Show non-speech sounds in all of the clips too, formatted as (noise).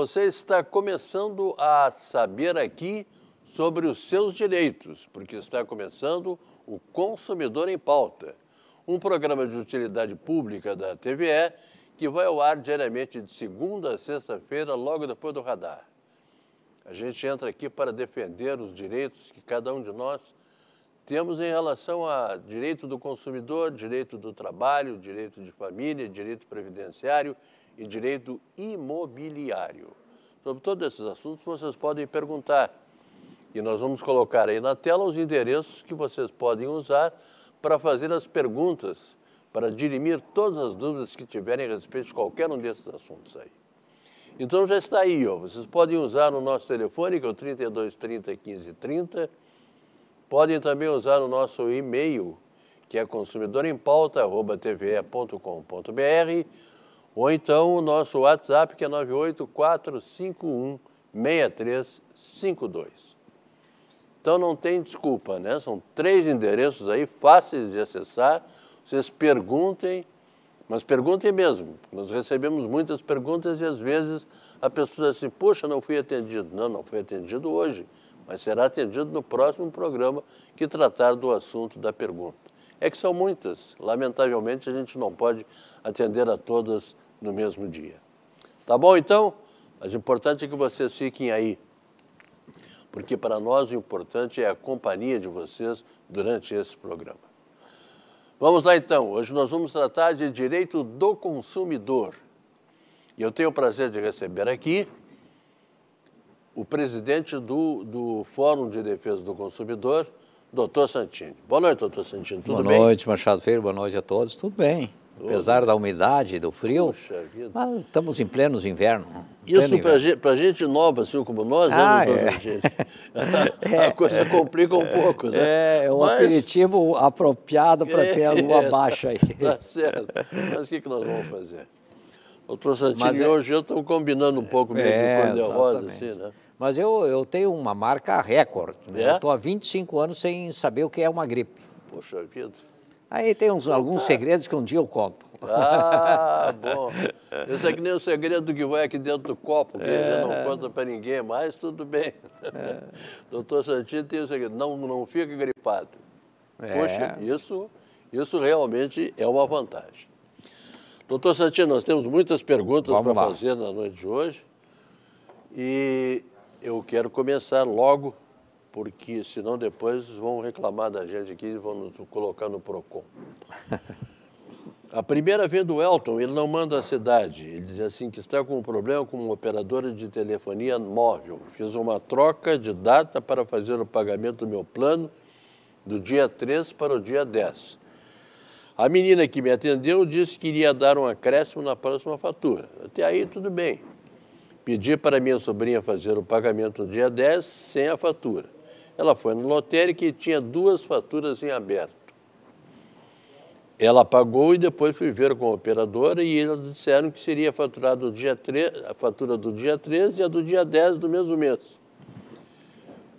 Você está começando a saber aqui sobre os seus direitos, porque está começando o Consumidor em Pauta, um programa de utilidade pública da TVE que vai ao ar diariamente de segunda a sexta-feira, logo depois do radar. A gente entra aqui para defender os direitos que cada um de nós temos em relação a direito do consumidor, direito do trabalho, direito de família, direito previdenciário, e direito imobiliário. Sobre todos esses assuntos, vocês podem perguntar. E nós vamos colocar aí na tela os endereços que vocês podem usar para fazer as perguntas, para dirimir todas as dúvidas que tiverem a respeito de qualquer um desses assuntos aí. Então já está aí, ó. vocês podem usar o nosso telefone, que é o 3230 1530. Podem também usar o nosso e-mail, que é consumidorempauta.tve.com.br ou então o nosso WhatsApp, que é 984516352. Então não tem desculpa, né? São três endereços aí fáceis de acessar. Vocês perguntem, mas perguntem mesmo. Nós recebemos muitas perguntas e às vezes a pessoa diz assim, poxa, não fui atendido. Não, não fui atendido hoje, mas será atendido no próximo programa que tratar do assunto da pergunta é que são muitas. Lamentavelmente, a gente não pode atender a todas no mesmo dia. Tá bom, então? Mas o importante é que vocês fiquem aí, porque para nós o importante é a companhia de vocês durante esse programa. Vamos lá então, hoje nós vamos tratar de direito do consumidor. E eu tenho o prazer de receber aqui o presidente do, do Fórum de Defesa do Consumidor, doutor Santini. Boa noite, doutor Santini. Tudo boa bem? Boa noite, Machado Feiro. Boa noite a todos. Tudo bem. Tudo. Apesar da umidade, e do frio, vida. mas estamos em plenos inverno. Isso para gente, gente, nova, assim como nós, né, ah, né, é. (laughs) A coisa complica um pouco, né? É, é um mas... aperitivo apropriado para é. ter a lua baixa aí. Tá certo. Mas o que, que nós vamos fazer? Doutor Santini, mas é... hoje eu estou combinando um pouco meio é, de cor de rosa, assim, né? Mas eu, eu tenho uma marca recorde. Né? É? Eu estou há 25 anos sem saber o que é uma gripe. Poxa vida. Aí tem uns, então alguns tá. segredos que um dia eu conto. Ah, (laughs) bom. Esse é que nem o segredo é que vai aqui dentro do copo, que é. não conta para ninguém, mais tudo bem. É. (laughs) Doutor Santini tem o segredo, não, não fica gripado. É. Poxa, isso, isso realmente é uma vantagem. Doutor Santini, nós temos muitas perguntas para fazer na noite de hoje. E eu quero começar logo, porque senão depois vão reclamar da gente aqui e vão nos colocar no PROCON. (laughs) A primeira vem do Elton, ele não manda a cidade. Ele diz assim que está com um problema com uma operadora de telefonia móvel. Fiz uma troca de data para fazer o pagamento do meu plano do dia 3 para o dia 10. A menina que me atendeu disse que iria dar um acréscimo na próxima fatura. Até aí tudo bem. Pedi para minha sobrinha fazer o pagamento no dia 10 sem a fatura. Ela foi no lotérico e tinha duas faturas em aberto. Ela pagou e depois fui ver com a operadora e eles disseram que seria faturado o dia 3, a fatura do dia 13 e a do dia 10 do mesmo mês.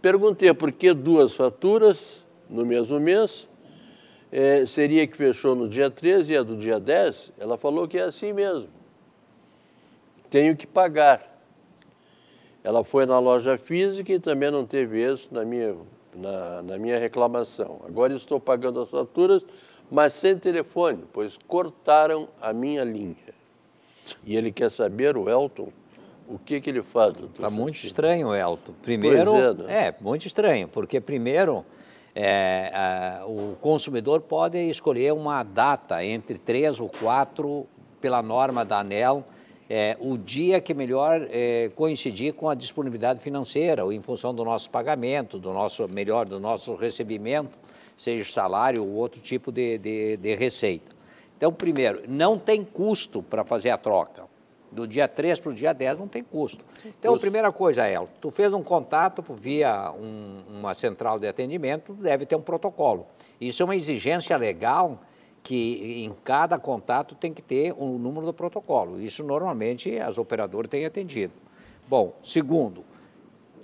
Perguntei por que duas faturas no mesmo mês, é, seria que fechou no dia 13 e a do dia 10? Ela falou que é assim mesmo. Tenho que pagar. Ela foi na loja física e também não teve êxito na minha, na, na minha reclamação. Agora estou pagando as faturas, mas sem telefone, pois cortaram a minha linha. E ele quer saber, o Elton, o que, que ele faz, doutor? Está muito estranho, Elton. Primeiro, é, né? é, muito estranho, porque primeiro é, a, o consumidor pode escolher uma data entre três ou quatro, pela norma da ANEL, é, o dia que é melhor é, coincidir com a disponibilidade financeira, ou em função do nosso pagamento, do nosso melhor, do nosso recebimento, seja salário ou outro tipo de, de, de receita. Então, primeiro, não tem custo para fazer a troca. Do dia 3 para o dia 10 não tem custo. Então, a primeira coisa é, tu fez um contato via um, uma central de atendimento, deve ter um protocolo. Isso é uma exigência legal que em cada contato tem que ter um número do protocolo. Isso normalmente as operadoras têm atendido. Bom, segundo,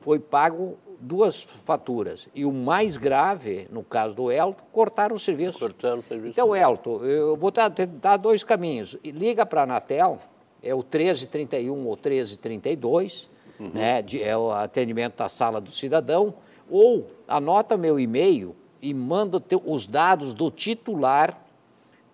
foi pago duas faturas. E o mais grave, no caso do Elton, cortaram o serviço. Cortaram o serviço. Então, Elton, eu vou dar, dar dois caminhos. Liga para a Anatel, é o 1331 ou 1332, uhum. né, de, é o atendimento da sala do cidadão, ou anota meu e-mail e manda os dados do titular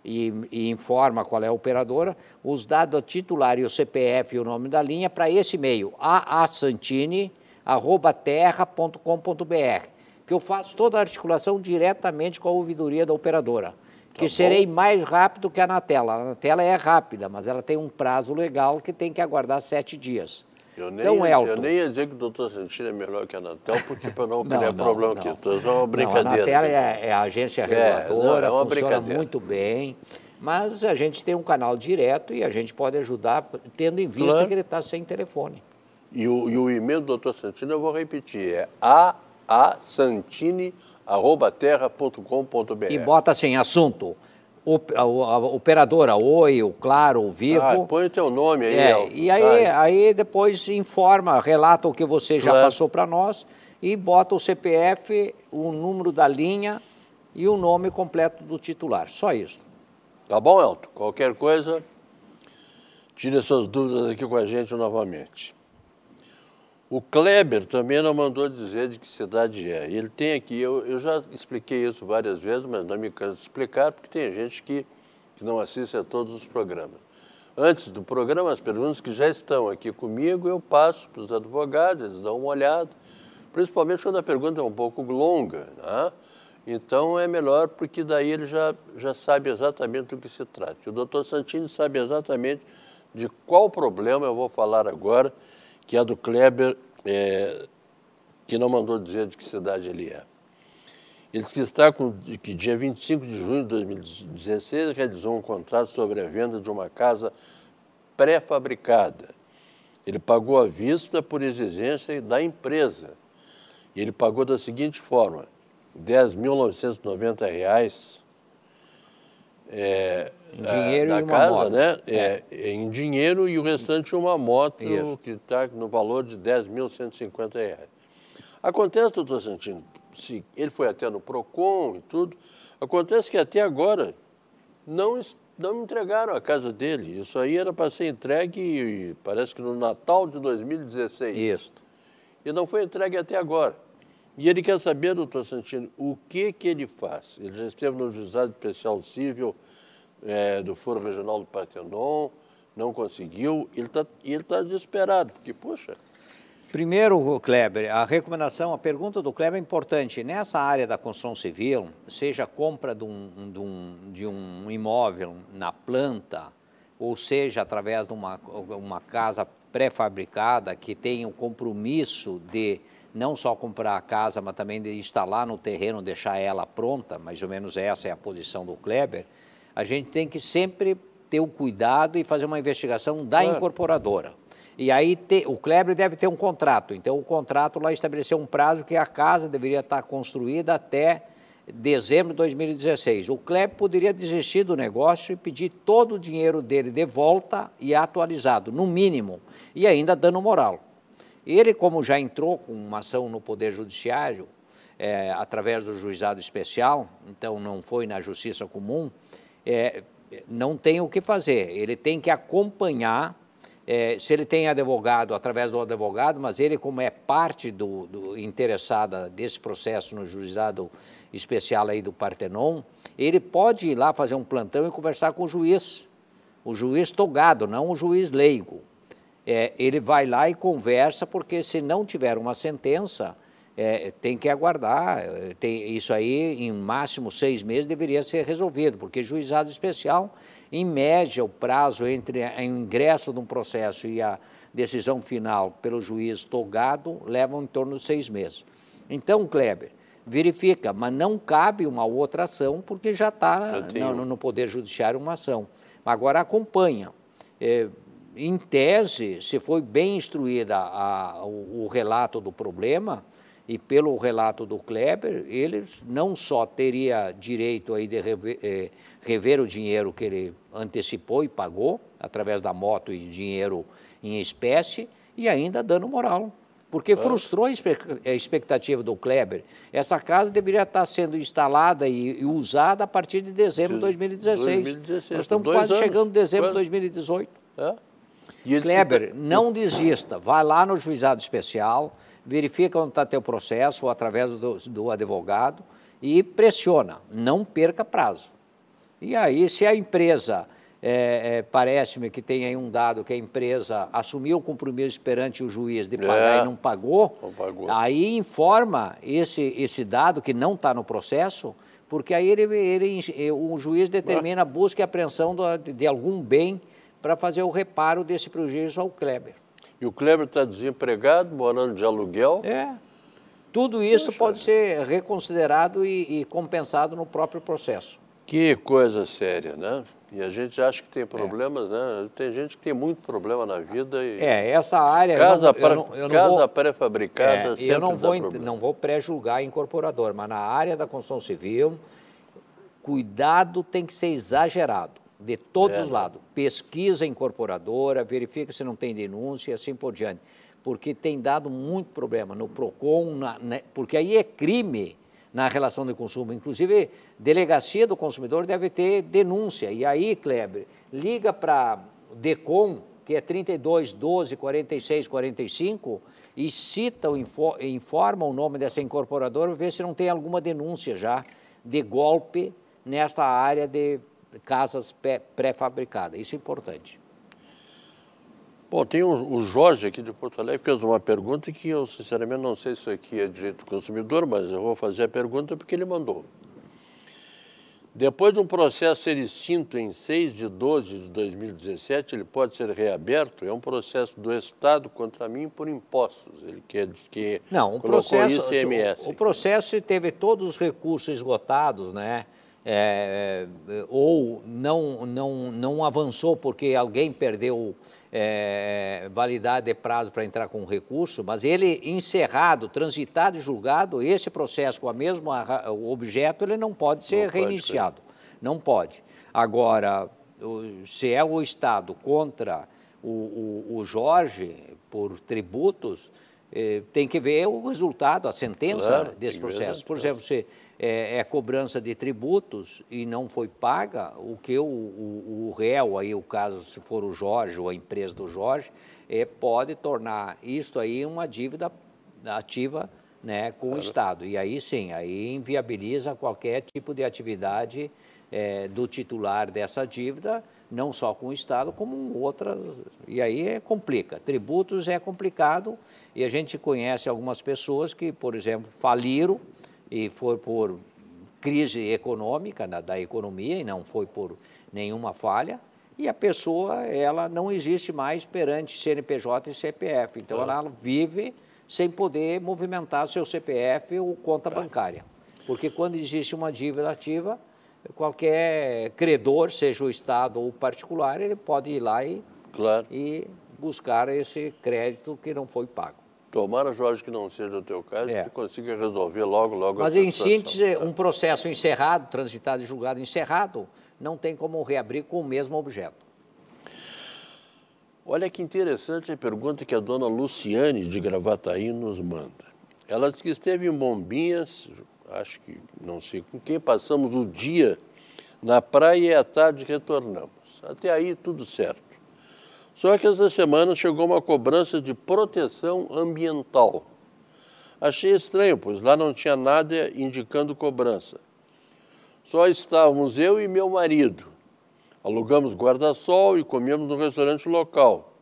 e, e, informa qual é a operadora, os dados do titular e o CPF e o nome da linha para esse e-mail, aasantini.terra.com.br, que eu faço toda a articulação diretamente com a ouvidoria da operadora. Tá que tá serei mais rápido que a Anatela. A Anatela é rápida, mas ela tem um prazo legal que tem que aguardar sete dias. Eu nem, então, eu nem ia dizer que o doutor Santini é melhor que a Anatel, porque para (laughs) não, criar não, problema não. aqui. Então, é só uma brincadeira. Não, a Anatel é, é a agência reguladora, é, não, é funciona muito bem, mas a gente tem um canal direto e a gente pode ajudar, tendo em vista claro. que ele está sem telefone. E o, e o e-mail do doutor Santini, eu vou repetir, é aasantini.com.br. E bota assim, assunto a, operadora, Oi, o Claro, o Vivo. Ah, põe o teu nome aí. É, e aí, aí depois informa, relata o que você já claro. passou para nós e bota o CPF, o número da linha e o nome completo do titular. Só isso. Tá bom, Elton? Qualquer coisa, tire suas dúvidas aqui com a gente novamente. O Kleber também não mandou dizer de que cidade é. Ele tem aqui, eu, eu já expliquei isso várias vezes, mas não me canso de explicar, porque tem gente que, que não assiste a todos os programas. Antes do programa, as perguntas que já estão aqui comigo, eu passo para os advogados, eles dão uma olhada, principalmente quando a pergunta é um pouco longa. Né? Então é melhor, porque daí ele já, já sabe exatamente do que se trata. O doutor Santini sabe exatamente de qual problema eu vou falar agora que é do Kleber, é, que não mandou dizer de que cidade ele é. Ele que está com que dia 25 de junho de 2016 realizou um contrato sobre a venda de uma casa pré-fabricada. Ele pagou à vista por exigência da empresa. Ele pagou da seguinte forma: R$ 10.990 é, Dinheiro é, da e uma casa, moto. né? É. é. é. em dinheiro e o restante uma moto Isso. que está no valor de 10.150 reais. Acontece, doutor Santino, se ele foi até no PROCON e tudo, acontece que até agora não, não entregaram a casa dele. Isso aí era para ser entregue, parece que no Natal de 2016. Isso. E não foi entregue até agora. E ele quer saber, doutor Santino, o que, que ele faz? Ele já esteve no Juizado Especial Civil, é, do Foro Regional do Partenon, não conseguiu. Ele está ele tá desesperado, porque, poxa. Primeiro, Kleber, a recomendação, a pergunta do Kleber é importante. Nessa área da construção civil, seja a compra de um, de um, de um imóvel na planta, ou seja, através de uma, uma casa pré-fabricada que tenha o compromisso de não só comprar a casa, mas também de instalar no terreno, deixar ela pronta, mais ou menos essa é a posição do Kleber, a gente tem que sempre ter o cuidado e fazer uma investigação da claro. incorporadora. E aí te, o Kleber deve ter um contrato. Então o contrato lá estabeleceu um prazo que a casa deveria estar construída até dezembro de 2016. O Kleber poderia desistir do negócio e pedir todo o dinheiro dele de volta e atualizado, no mínimo, e ainda dando moral. Ele, como já entrou com uma ação no Poder Judiciário, é, através do juizado especial, então não foi na justiça comum, é, não tem o que fazer, ele tem que acompanhar. É, se ele tem advogado, através do advogado, mas ele, como é parte do, do interessada desse processo no juizado especial aí do Partenon, ele pode ir lá fazer um plantão e conversar com o juiz, o juiz togado, não o juiz leigo. É, ele vai lá e conversa, porque se não tiver uma sentença, é, tem que aguardar. Eh, tem, isso aí, em máximo seis meses, deveria ser resolvido, porque juizado especial, em média, o prazo entre o ingresso de um processo e a decisão final pelo juiz togado leva em torno de seis meses. Então, Kleber, verifica, mas não cabe uma outra ação, porque já está no, no, Poder Judiciário uma ação. Agora, acompanha. É, em tese, se foi bem instruída a, o, o relato do problema, e pelo relato do Kleber, ele não só teria direito aí de rever, é, rever o dinheiro que ele antecipou e pagou, através da moto e dinheiro em espécie, e ainda dando moral porque frustrou a expectativa do Kleber. Essa casa deveria estar sendo instalada e usada a partir de dezembro de 2016. 2016. Nós estamos quase anos. chegando em dezembro de 2018. É? Kleber, não desista. Vai lá no juizado especial, verifica onde está teu processo ou através do, do advogado e pressiona, não perca prazo. E aí, se a empresa, é, é, parece-me que tem aí um dado que a empresa assumiu o compromisso perante o juiz de pagar é, e não pagou, não pagou, aí informa esse, esse dado que não está no processo, porque aí ele, ele, o juiz determina a busca e apreensão de algum bem para fazer o reparo desse prejuízo ao Kleber. E o Kleber está desempregado, morando de aluguel. É. Tudo isso Poxa. pode ser reconsiderado e, e, compensado no próprio processo. Que coisa séria, né? E a gente acha que tem é. problemas, é. né? Tem gente que tem muito problema na vida. é, essa área. Casa, eu não, casa pré-fabricada. É, eu não vou, não vou pré-julgar incorporador, mas na área da construção civil, cuidado tem que ser exagerado de todos é. os lados. Pesquisa incorporadora, verifica se não tem denúncia e assim por diante. Porque tem dado muito problema no PROCON, na, né, porque aí é crime na relação de consumo. Inclusive, delegacia do consumidor deve ter denúncia. E aí, Kleber, liga para DECOM, que é 32 12 46 45, e cita, ou informa o nome dessa incorporadora, ver se não tem alguma denúncia já de golpe nesta área de casas pré-fabricadas. Isso é importante. Bom, tem o Jorge aqui de Porto Alegre fez uma pergunta que eu, sinceramente, não sei se aqui é direito do consumidor, mas eu vou fazer a pergunta porque ele mandou. Depois de um processo ser extinto em 6 de 12 de 2017, ele pode ser reaberto? É um processo do Estado contra mim por impostos. Ele quer diz que não, um processo, O, o processo teve todos os recursos esgotados, né? É, é, ou não, não, não avançou porque alguém perdeu é, é, validade de prazo para entrar com recurso, mas ele encerrado, transitado e julgado, esse processo com o mesmo objeto, ele não pode ser não reiniciado. Pode Não pode. Agora, se é o Estado contra o, o, o Jorge por tributos, é, tem que ver o resultado, a sentença claro, desse processo. Por exemplo, se é, é, cobrança de tributos e não foi paga, o que o, o, o, réu, aí o caso se for o Jorge ou a empresa do Jorge, é, pode tornar isso aí uma dívida ativa né, com claro. o Estado. E aí sim, aí inviabiliza qualquer tipo de atividade é, do titular dessa dívida, não só com o Estado, como outras. E aí é, complica. Tributos é complicado e a gente conhece algumas pessoas que, por exemplo, faliram e foi por crise econômica na, da economia e não foi por nenhuma falha e a pessoa ela não existe mais perante CNPJ e CPF então ah. ela vive sem poder movimentar seu CPF ou conta bancária porque quando existe uma dívida ativa qualquer credor seja o estado ou o particular ele pode ir lá e, claro. e buscar esse crédito que não foi pago Tomara, Jorge, que não seja o teu caso, é. que consiga resolver logo, logo. Mas, em síntese, um processo encerrado, transitado e julgado encerrado, não tem como reabrir com o mesmo objeto. Olha que interessante a pergunta que a dona Luciane de Gravataí nos manda. Ela diz que esteve em Bombinhas, acho que não sei com quem, passamos o dia na praia e à tarde retornamos. Até aí tudo certo. Só que essa semana chegou uma cobrança de proteção ambiental. Achei estranho, pois lá não tinha nada indicando cobrança. Só estávamos eu e meu marido. Alugamos guarda-sol e comemos no restaurante local.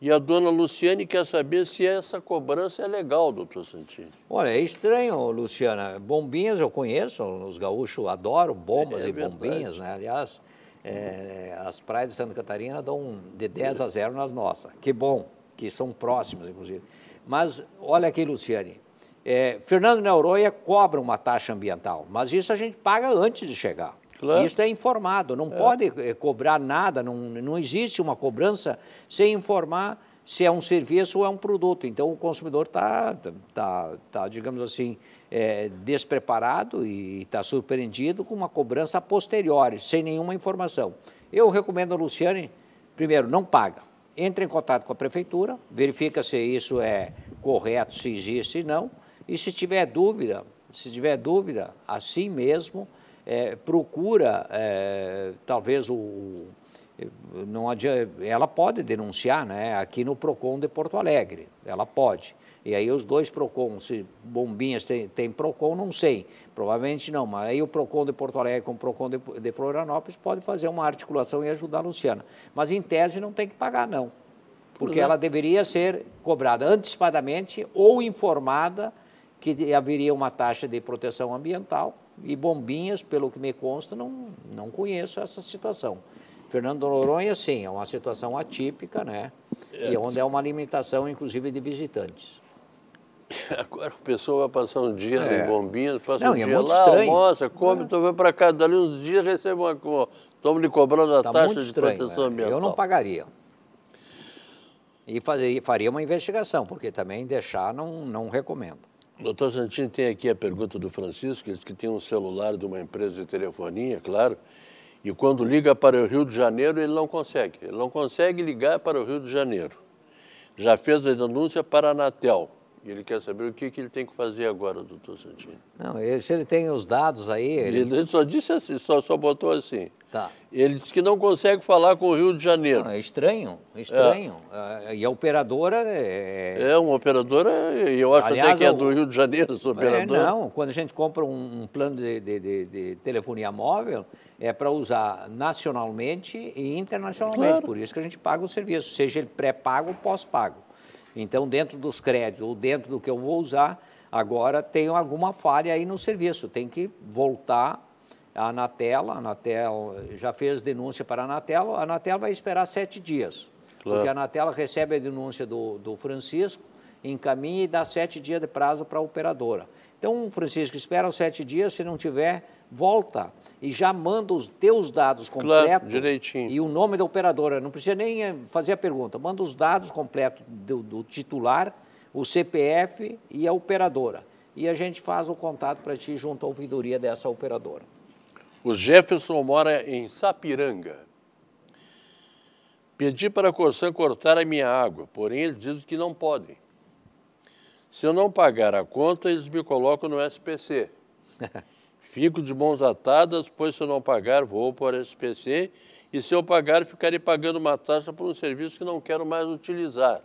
E a dona Luciane quer saber se essa cobrança é legal, doutor Santini. Olha, é estranho, Luciana. Bombinhas eu conheço, os gaúchos adoram bombas é, é e verdade. bombinhas, né? Aliás, é, as praias de Santa Catarina dão de 10 a 0 nas nossas. Que bom, que são próximas, inclusive. Mas olha aqui, Luciane. É, Fernando Neuroia cobra uma taxa ambiental, mas isso a gente paga antes de chegar. Claro. Isso é informado, não é. pode eh, cobrar nada, não, não existe uma cobrança sem informar se é um serviço ou é um produto. Então o consumidor está, tá, tá, digamos assim, é, despreparado e está surpreendido com uma cobrança posterior, sem nenhuma informação. Eu recomendo a Luciane, primeiro, não paga. Entre em contato com a prefeitura, verifica se isso é correto, se existe, se não. E se tiver dúvida, se tiver dúvida, assim mesmo, é, procura é, talvez o não adianta, ela pode denunciar, né? Aqui no Procon de Porto Alegre, ela pode. E aí os dois Procon, se Bombinhas tem, tem Procon, não sei, provavelmente não, mas aí o Procon de Porto Alegre com o Procon de, de Florianópolis pode fazer uma articulação e ajudar a Luciana. Mas em tese não tem que pagar, não, porque ela deveria ser cobrada antecipadamente ou informada que haveria uma taxa de proteção ambiental e Bombinhas, pelo que me consta, não, não conheço essa situação. Fernando Noronha, sim, é uma situação atípica, né? É, e onde é uma limitação, inclusive, de visitantes. (laughs) Agora a pessoa vai passar um dia é. em Bombinhas, passa Não, um é dia lá, estranho. almoça, come, é. então vai para casa, dali uns dias recebe uma... Estamos lhe cobrando a tá taxa de estranho, proteção é. ambiental. Eu não pagaria. E fazer, faria uma investigação, porque também deixar não, não recomendo. Doutor Santinho, tem aqui a pergunta do Francisco, que diz que tem um celular de uma empresa de telefonia, claro, e quando liga para o Rio de Janeiro, ele não consegue. Ele não consegue ligar para o Rio de Janeiro. Já fez a denúncia para a Anatel. E ele quer saber o que, que ele tem que fazer agora, doutor Santini. Não, ele, se ele tem os dados aí. Ele... ele, só disse assim, só, só botou assim. Tá. Ele disse que não consegue falar com o Rio de Janeiro. Não, é estranho, é estranho. É. Ah, e a operadora é. É, uma operadora, e eu acho Aliás, até que é do Rio de Janeiro, essa é, operadora. É, não, quando a gente compra um, um plano de, de, de, de, telefonia móvel, é para usar nacionalmente e internacionalmente. Claro. Por isso que a gente paga o serviço, seja ele pré-pago ou pós-pago. Então, dentro dos créditos ou dentro do que eu vou usar, agora tem alguma falha aí no serviço, tem que voltar a Anatel, a Anatel já fez denúncia para a Anatel, a Anatel vai esperar sete dias, claro. porque a Anatel recebe a denúncia do, do Francisco, encaminha e dá sete dias de prazo para a operadora. Então, Francisco, espera os sete dias, se não tiver, volta e já manda os teus dados completos. Claro, direitinho. E o nome da operadora. Não precisa nem eh, fazer a pergunta. Manda os dados completos do, do titular, o CPF e a operadora. E a gente faz o contato para ti junto à ouvidoria dessa operadora. O Jefferson mora em Sapiranga. Pedi para a Corsan cortar a minha água, porém eles dizem que não podem. Se eu não pagar a conta, eles me colocam no SPC. (laughs) Fico de mãos atadas, pois se eu não pagar, vou para o SPC, e se eu pagar, ficarei pagando uma taxa por um serviço que não quero mais utilizar.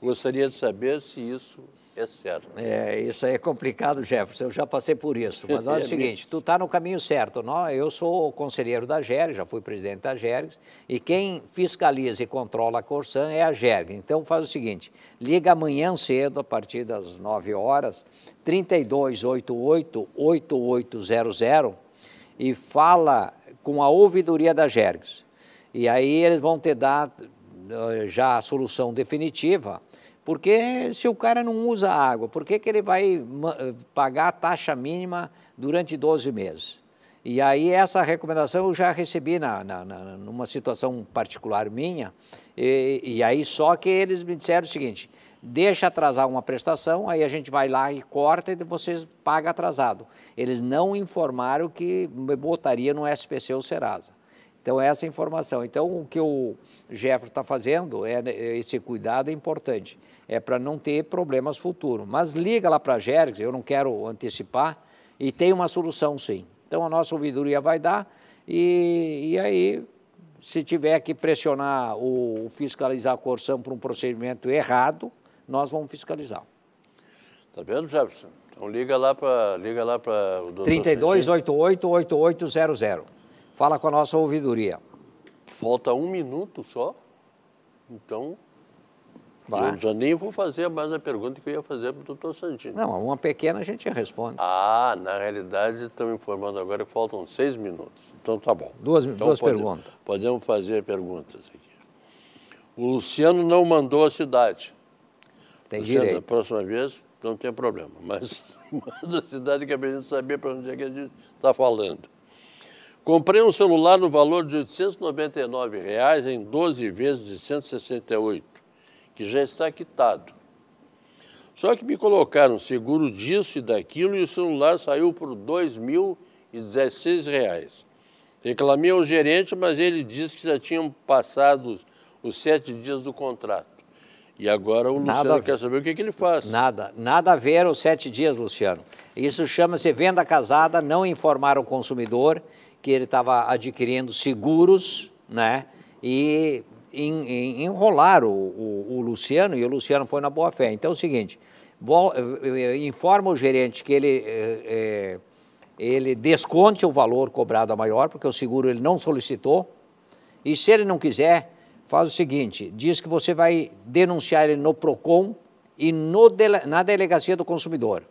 Gostaria de saber se isso é certo. É, isso aí é complicado, Jefferson. Eu já passei por isso. Mas olha (laughs) é o seguinte, tu está no caminho certo. Não? Eu sou conselheiro da GERG, já fui presidente da GERG, e quem fiscaliza e controla a Corsan é a GERG. Então faz o seguinte, liga amanhã cedo, a partir das 9 horas, 3288-8800 e fala com a ouvidoria da GERGS. E aí eles vão te dar eh, já a solução definitiva porque se o cara não usa água, por que, que ele vai eh, pagar a taxa mínima durante 12 meses? E aí essa recomendação eu já recebi na, na, na numa situação particular minha, e, e, aí só que eles me disseram o seguinte, deixa atrasar uma prestação, aí a gente vai lá e corta e vocês pagam atrasado. Eles não informaram que botaria no SPC ou Serasa. Então, essa informação. Então, o que o Jeffro está fazendo, é né, esse cuidado é importante é para não ter problemas futuros. Mas liga lá para a Gergs, eu não quero antecipar, e tem uma solução sim. Então a nossa ouvidoria vai dar e, e aí, se tiver que pressionar o fiscalizar a Corsão por um procedimento errado, nós vamos fiscalizar. Está vendo, Jefferson? Então liga lá para liga lá para 32888800. Fala com a nossa ouvidoria. Falta um minuto só. Então Vai. Eu nem vou fazer mais a pergunta que eu ia fazer para o doutor Santini. Não, uma pequena a gente responde. Ah, na realidade estão informando agora que faltam seis minutos. Então tá bom. Duas, então, duas perguntas. Podemos fazer perguntas aqui. O Luciano não mandou a cidade. Tem Luciano, direito. Da próxima vez não tem problema, mas (laughs) manda a cidade que a gente saber para onde é que a gente está falando. Comprei um celular no valor de R$ 899 reais em 12 vezes de 168 que já está quitado. Só que me colocaram seguro disso e daquilo e o celular saiu por R$ 2.016. Reclamei ao gerente, mas ele disse que já tinham passado os sete dias do contrato. E agora o nada Luciano quer saber o que, que, ele faz. Nada, nada a ver os sete dias, Luciano. Isso chama-se venda casada, não informar o consumidor que ele estava adquirindo seguros, né? E em, em, enrolar o, o, o, Luciano e o Luciano foi na boa fé. Então é o seguinte, vol, eh, informa o gerente que ele, é, ele desconte o valor cobrado a maior, porque o seguro ele não solicitou. E se ele não quiser, faz o seguinte, diz que você vai denunciar ele no PROCON e no, na Delegacia do Consumidor.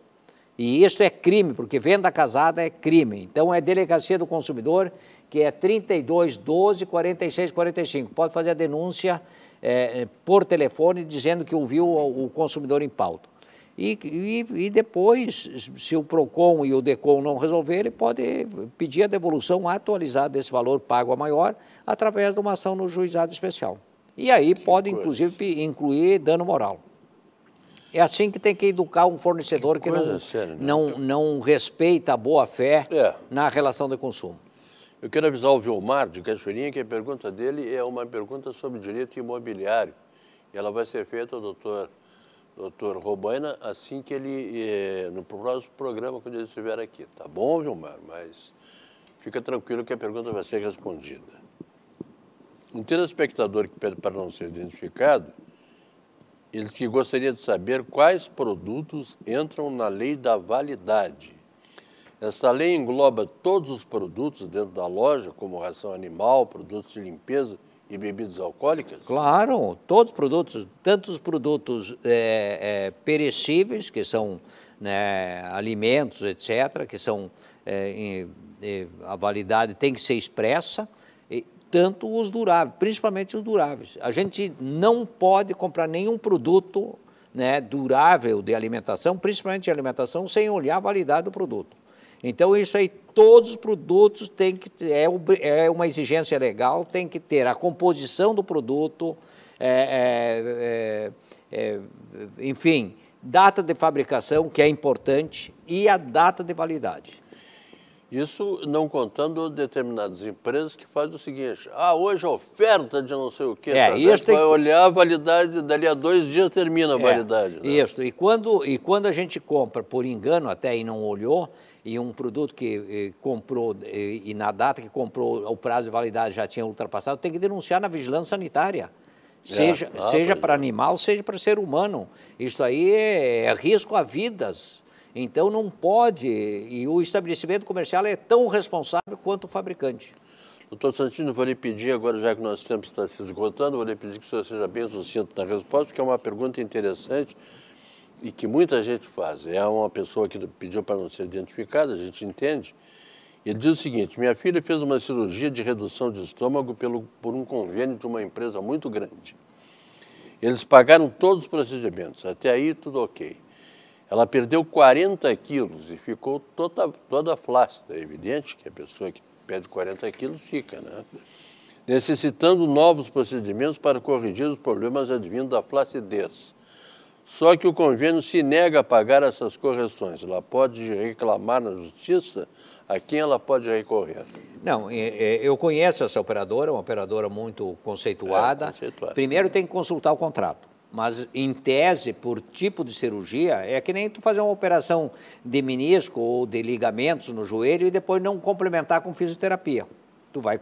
E isso é crime, porque venda casada é crime. Então é Delegacia do Consumidor que é 32 12 46 45. Pode fazer a denúncia é, por telefone dizendo que ouviu o, o consumidor em pauta. E, e, e, depois, se o PROCON e o DECON não resolver, ele pode pedir a devolução atualizada desse valor pago a maior através de uma ação no juizado especial. E aí que pode, coisa. inclusive, incluir dano moral. É assim que tem que educar um fornecedor que, que não, né? não, não, respeita a boa-fé é. na relação de consumo. Eu quero avisar o Vilmar de Cachoeirinha que a pergunta dele é uma pergunta sobre direito imobiliário. ela vai ser feita ao doutor, doutor Robaina assim que ele, eh, no próximo programa, quando ele estiver aqui. Tá bom, Vilmar? Mas fica tranquilo que a pergunta vai ser respondida. Um telespectador que pede para não ser identificado, ele que gostaria de saber quais produtos entram na lei da validade essa lei engloba todos os produtos dentro da loja, como ração animal, produtos de limpeza e bebidas alcoólicas? Claro, todos os produtos, tanto os produtos é, é, perecíveis, que são né, alimentos, etc., que são é, em, é, a validade tem que ser expressa, e tanto os duráveis, principalmente os duráveis. A gente não pode comprar nenhum produto né, durável de alimentação, principalmente de alimentação, sem olhar a validade do produto. Então, isso aí, todos os produtos têm que é, é uma exigência legal, tem que ter a composição do produto, é é, é, é, enfim, data de fabricação, que é importante, e a data de validade. Isso não contando determinadas empresas que fazem o seguinte: ah, hoje a oferta de não sei o quê, é, isso vai olhar a validade, dali a dois dias termina a é, validade. Né? Isso, e quando, e quando a gente compra por engano até e não olhou, e um produto que eh, comprou eh, e na data que comprou o prazo de validade já tinha ultrapassado, tem que denunciar na vigilância sanitária. É, seja, é. ah, seja para é. animal, seja para ser humano. Isso aí é, é risco a vidas. Então não pode, e o estabelecimento comercial é tão responsável quanto o fabricante. Doutor Santino, vou lhe pedir, agora já que nosso tempo está se esgotando, vou lhe pedir que o senhor seja bem sucinto na resposta, porque é uma pergunta interessante e que muita gente faz, é uma pessoa que pediu para não ser identificada, a gente entende, ele diz o seguinte: minha filha fez uma cirurgia de redução de estômago pelo, por um convênio de uma empresa muito grande. Eles pagaram todos os procedimentos, até aí tudo ok. Ela perdeu 40 quilos e ficou toda, toda flácida. É evidente que a pessoa que perde 40 quilos fica, né? Necessitando novos procedimentos para corrigir os problemas advindos da flacidez. Só que o convênio se nega a pagar essas correções. Ela pode reclamar na justiça a quem ela pode recorrer. Não, é, é, eu conheço essa operadora, é uma operadora muito conceituada. É, conceituada. Primeiro tem que consultar o contrato. Mas, em tese, por tipo de cirurgia, é que nem tu fazer uma operação de menisco ou de ligamentos no joelho e depois não complementar com fisioterapia. Tu vai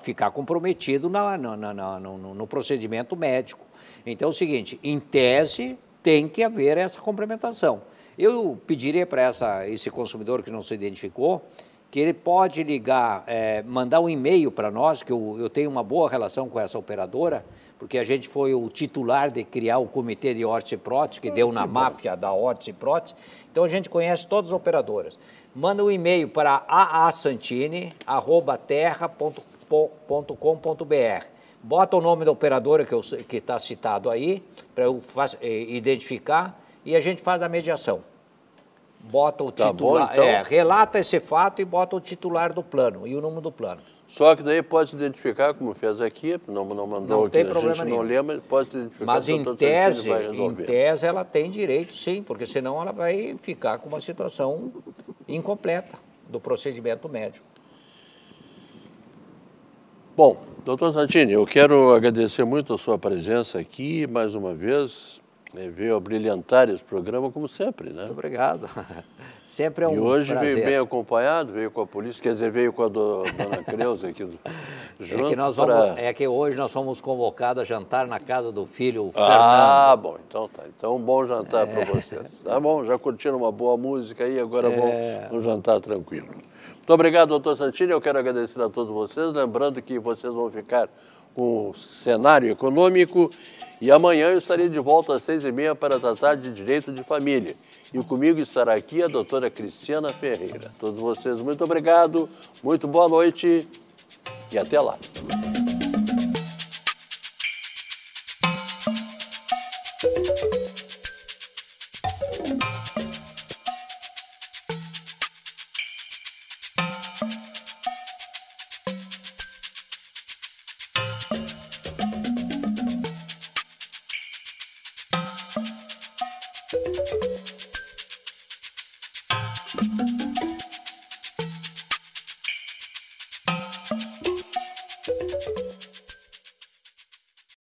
ficar comprometido na, na, na, no, no procedimento médico. Então é o seguinte, em tese, tem que haver essa complementação. Eu pediria para esse consumidor que não se identificou que ele pode ligar, é, mandar um e-mail para nós, que eu, eu tenho uma boa relação com essa operadora, porque a gente foi o titular de criar o comitê de e hortiprote, que deu na máfia da e hortiprote. Então a gente conhece todas as operadoras. Manda um e-mail para aasantini.terra.com.br Bota o nome da operadora que está citado aí, para eu faz, eh, identificar, e a gente faz a mediação. Bota o tá titular. Bom, é, então? é, relata esse fato e bota o titular do plano e o número do plano. Só que daí pode identificar, como fez aqui, não, não mandou não aqui, problema a gente nenhum. não lê, mas pode identificar. Mas em tese, em tese ela tem direito, sim, porque senão ela vai ficar com uma situação incompleta do procedimento médico. Bom, doutor Santini, eu quero agradecer muito a sua presença aqui, mais uma vez, é, veio a brilhantar esse programa, como sempre, né? Muito obrigado. (laughs) Sempre é um E hoje prazer. veio bem acompanhado, veio com a polícia, quer dizer, veio com a do, dona Creuza aqui do, junto. (laughs) É que, nós vamos, é que hoje nós fomos convocados a jantar na casa do filho ah, Fernando. Ah, bom, então tá. Então um bom jantar é. para vocês. Tá bom, já curtiram uma boa música aí, agora é. um jantar tranquilo. Muito obrigado, doutor Santini. Eu quero agradecer a todos vocês. Lembrando que vocês vão ficar com o cenário econômico. E amanhã eu estarei de volta às seis e meia para tratar de direito de família. E comigo estará aqui a doutora Cristiana Ferreira. Todos vocês, muito obrigado, muito boa noite e até lá.